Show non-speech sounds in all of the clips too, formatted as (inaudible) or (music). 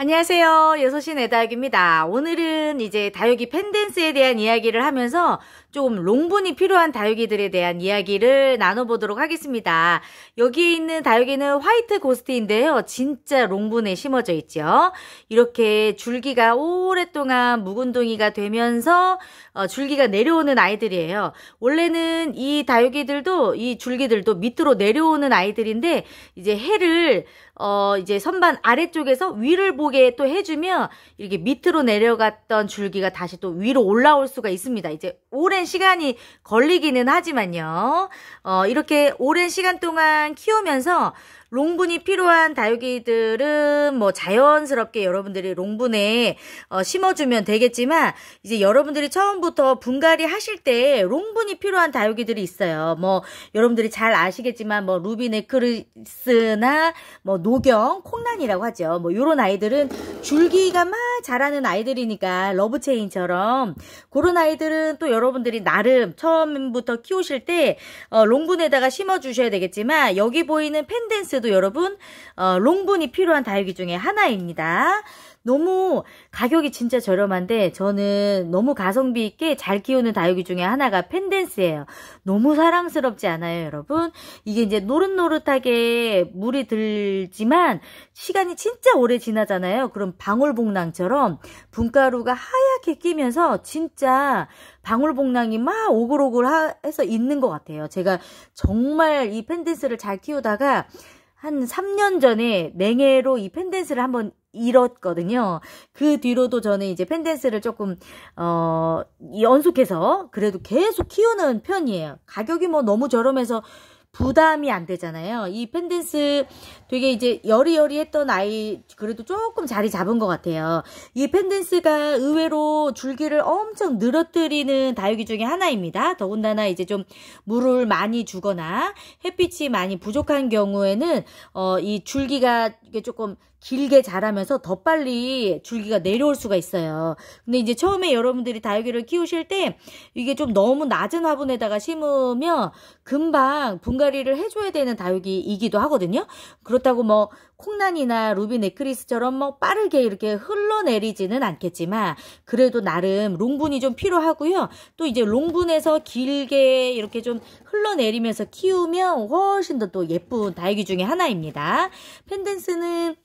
안녕하세요. 여섯시 내다육입니다. 오늘은 이제 다육이 팬댄스에 대한 이야기를 하면서 좀 롱분이 필요한 다육이들에 대한 이야기를 나눠보도록 하겠습니다. 여기에 있는 다육이는 화이트 고스트인데요. 진짜 롱분에 심어져 있죠. 이렇게 줄기가 오랫동안 묵은둥이가 되면서 어, 줄기가 내려오는 아이들이에요. 원래는 이 다육이들도 이 줄기들도 밑으로 내려오는 아이들인데 이제 해를 어 이제 선반 아래쪽에서 위를 보게 또 해주면 이렇게 밑으로 내려갔던 줄기가 다시 또 위로 올라올 수가 있습니다. 이제 오랜 시간이 걸리기는 하지만요. 어 이렇게 오랜 시간 동안 키우면서 롱분이 필요한 다육이들은 뭐 자연스럽게 여러분들이 롱분에 어, 심어주면 되겠지만 이제 여러분들이 처음부터 분갈이 하실 때 롱분이 필요한 다육이들이 있어요. 뭐 여러분들이 잘 아시겠지만 뭐 루비네크리스나 뭐 노경 콩란이라고 하죠. 뭐이런 아이들은 줄기가 막 잘하는 아이들이니까 러브체인처럼 그런 아이들은 또 여러분들이 나름 처음부터 키우실 때 어, 롱분에다가 심어주셔야 되겠지만 여기 보이는 팬댄스도 여러분 어, 롱분이 필요한 다육이 중에 하나입니다. 너무 가격이 진짜 저렴한데 저는 너무 가성비 있게 잘 키우는 다육이 중에 하나가 펜댄스예요. 너무 사랑스럽지 않아요 여러분? 이게 이제 노릇노릇하게 물이 들지만 시간이 진짜 오래 지나잖아요. 그럼 방울복랑처럼 분가루가 하얗게 끼면서 진짜 방울복랑이 막 오글오글 해서 있는 것 같아요. 제가 정말 이 펜댄스를 잘 키우다가 한 3년 전에 맹해로 이 펜댄스를 한번 잃었거든요. 그 뒤로도 저는 이제 팬댄스를 조금 어 연속해서 그래도 계속 키우는 편이에요. 가격이 뭐 너무 저렴해서 부담이 안 되잖아요. 이팬댄스 되게 이제 여리여리했던 아이 그래도 조금 자리 잡은 것 같아요. 이팬댄스가 의외로 줄기를 엄청 늘어뜨리는 다육이 중에 하나입니다. 더군다나 이제 좀 물을 많이 주거나 햇빛이 많이 부족한 경우에는 어, 이 줄기가 이게 조금 길게 자라면서 더 빨리 줄기가 내려올 수가 있어요. 근데 이제 처음에 여러분들이 다육이를 키우실 때 이게 좀 너무 낮은 화분에다가 심으면 금방 분갈이를 해줘야 되는 다육이이기도 하거든요. 그렇다고 뭐 콩난이나 루비 네크리스처럼 뭐 빠르게 이렇게 흘러내리지는 않겠지만 그래도 나름 롱분이 좀 필요하고요. 또 이제 롱분에서 길게 이렇게 좀 흘러내리면서 키우면 훨씬 더 또 예쁜 다육이 중에 하나입니다. 펜댄스는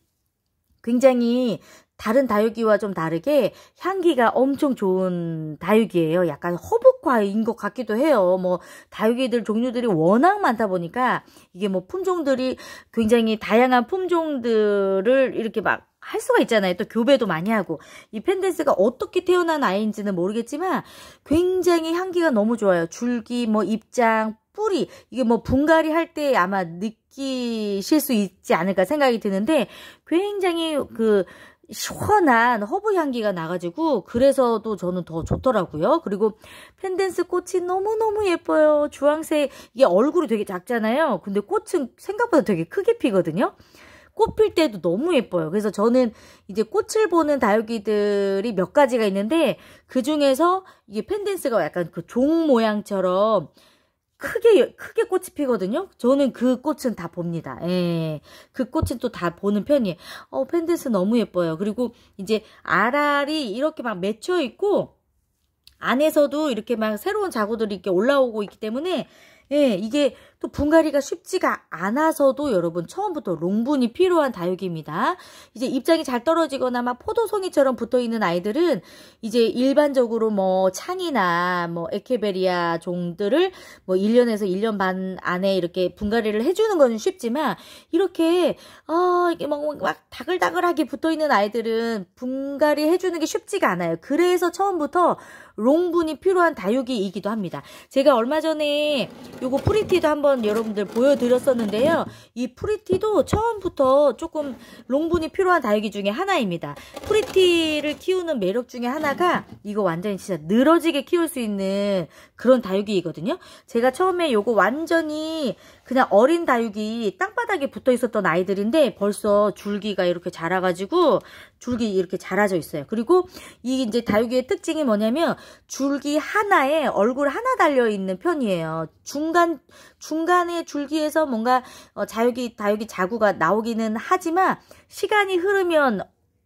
굉장히 다른 다육이와 좀 다르게 향기가 엄청 좋은 다육이에요. 약간 허브과인 것 같기도 해요. 뭐 다육이들 종류들이 워낙 많다 보니까 이게 뭐 품종들이 굉장히 다양한 품종들을 이렇게 막 할 수가 있잖아요. 또 교배도 많이 하고 이 펜댄스가 어떻게 태어난 아이인지는 모르겠지만 굉장히 향기가 너무 좋아요. 줄기, 뭐 입장, 뿌리 이게 뭐 분갈이 할 때 아마 느끼실 수 있지 않을까 생각이 드는데 굉장히 그 시원한 허브 향기가 나가지고 그래서 도 저는 더 좋더라고요. 그리고 펜댄스 꽃이 너무너무 예뻐요. 주황색 이게 얼굴이 되게 작잖아요. 근데 꽃은 생각보다 되게 크게 피거든요. 꽃 필 때도 너무 예뻐요. 그래서 저는 이제 꽃을 보는 다육이들이 몇 가지가 있는데 그 중에서 이게 펜댄스가 약간 그 종 모양처럼 크게 크게 꽃이 피거든요. 저는 그 꽃은 다 봅니다. 예. 그 꽃은 또 다 보는 편이에요. 어, 펜데스 너무 예뻐요. 그리고 이제 알알이 이렇게 막 맺혀 있고 안에서도 이렇게 막 새로운 자구들이 이렇게 올라오고 있기 때문에 예, 이게 또 분갈이가 쉽지가 않아서도 여러분 처음부터 롱분이 필요한 다육입니다. 이제 입장이 잘 떨어지거나 막 포도송이처럼 붙어있는 아이들은 이제 일반적으로 뭐 창이나 뭐 에케베리아 종들을 뭐 1년에서 1년 반 안에 이렇게 분갈이를 해주는 거는 쉽지만 이렇게 어 이게 막, 막 다글다글하게 붙어있는 아이들은 분갈이 해주는 게 쉽지가 않아요. 그래서 처음부터 롱분이 필요한 다육이이기도 합니다. 제가 얼마 전에 요거 프리티도 한번 한번 여러분들 보여드렸었는데요. 이 프리티도 처음부터 조금 롱분이 필요한 다육이 중에 하나입니다. 프리티를 키우는 매력 중에 하나가 이거 완전히 진짜 늘어지게 키울 수 있는 그런 다육이거든요. 제가 처음에 이거 완전히 그냥 어린 다육이 땅바닥에 붙어 있었던 아이들인데 벌써 줄기가 이렇게 자라가지고 줄기 이렇게 자라져 있어요. 그리고 이 이제 다육이의 특징이 뭐냐면 줄기 하나에 얼굴 하나 달려 있는 편이에요. 중간 중간에 줄기에서 뭔가 어, 자육이 다육이 자구가 나오기는 하지만 시간이 흐르면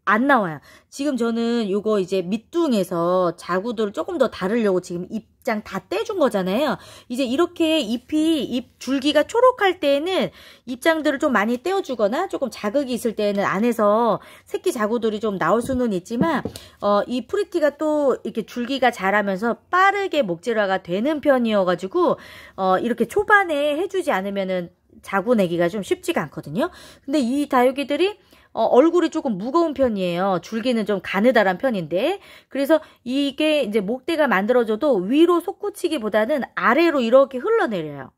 안 나와요. 지금 저는 요거 이제 밑둥에서 자구들을 조금 더 다르려고 지금 입장 다 떼준 거잖아요. 이제 이렇게 잎이 잎 줄기가 초록할 때에는 입장들을 좀 많이 떼어주거나 조금 자극이 있을 때에는 안에서 새끼 자구들이 좀 나올 수는 있지만 어, 이 프리티가 또 이렇게 줄기가 자라면서 빠르게 목질화가 되는 편이어가지고 어, 이렇게 초반에 해주지 않으면은 자구 내기가 좀 쉽지가 않거든요. 근데 이 다육이들이 어, 얼굴이 조금 무거운 편이에요. 줄기는 좀 가느다란 편인데 그래서 이게 이제 목대가 만들어져도 위로 솟구치기보다는 아래로 이렇게 흘러내려요.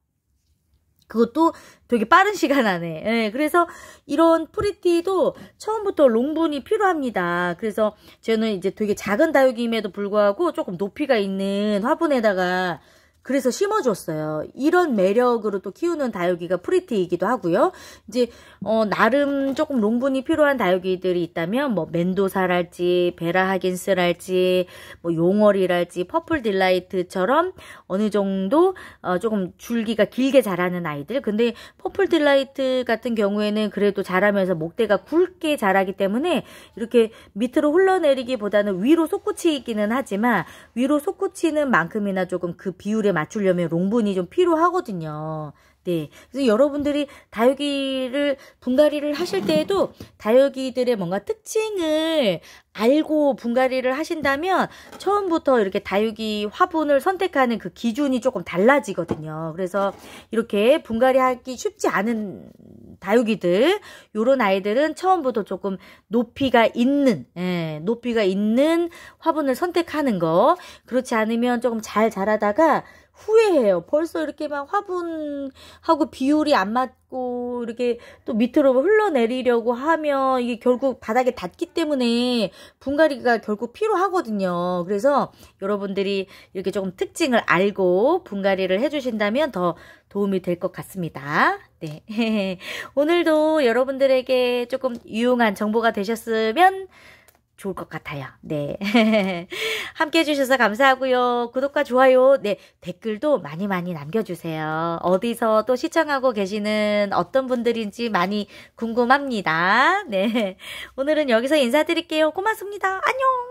그것도 되게 빠른 시간 안에 네, 그래서 이런 프리티도 처음부터 롱분이 필요합니다 그래서 저는 이제 되게 작은 다육임에도 불구하고 조금 높이가 있는 화분에다가 그래서 심어줬어요. 이런 매력으로 또 키우는 다육이가 프리티이기도 하고요. 이제 어, 나름 조금 롱분이 필요한 다육이들이 있다면 뭐 멘도사랄지 베라하긴스랄지 뭐 용월이랄지 퍼플 딜라이트처럼 어느 정도 어, 조금 줄기가 길게 자라는 아이들. 근데 퍼플 딜라이트 같은 경우에는 그래도 자라면서 목대가 굵게 자라기 때문에 이렇게 밑으로 흘러내리기보다는 위로 솟구치기는 하지만 위로 솟구치는 만큼이나 조금 그비율이 맞추려면 롱분이 좀 필요하거든요. 네. 그래서 여러분들이 다육이를 분갈이를 하실 때에도 다육이들의 뭔가 특징을 알고 분갈이를 하신다면 처음부터 이렇게 다육이 화분을 선택하는 그 기준이 조금 달라지거든요. 그래서 이렇게 분갈이하기 쉽지 않은 다육이들 요런 아이들은 처음부터 조금 높이가 있는 예, 높이가 있는 화분을 선택하는 거 그렇지 않으면 조금 잘 자라다가 후회해요. 벌써 이렇게 막 화분하고 비율이 안 맞고 이렇게 또 밑으로 흘러내리려고 하면 이게 결국 바닥에 닿기 때문에 분갈이가 결국 필요하거든요. 그래서 여러분들이 이렇게 조금 특징을 알고 분갈이를 해주신다면 더 도움이 될 것 같습니다. 네. (laughs) 오늘도 여러분들에게 조금 유용한 정보가 되셨으면 좋을 것 같아요. 네. (laughs) 함께 해주셔서 감사하고요. 구독과 좋아요, 네. 댓글도 많이 많이 남겨주세요. 어디서 또 시청하고 계시는 어떤 분들인지 많이 궁금합니다. 네. 오늘은 여기서 인사드릴게요. 고맙습니다. 안녕!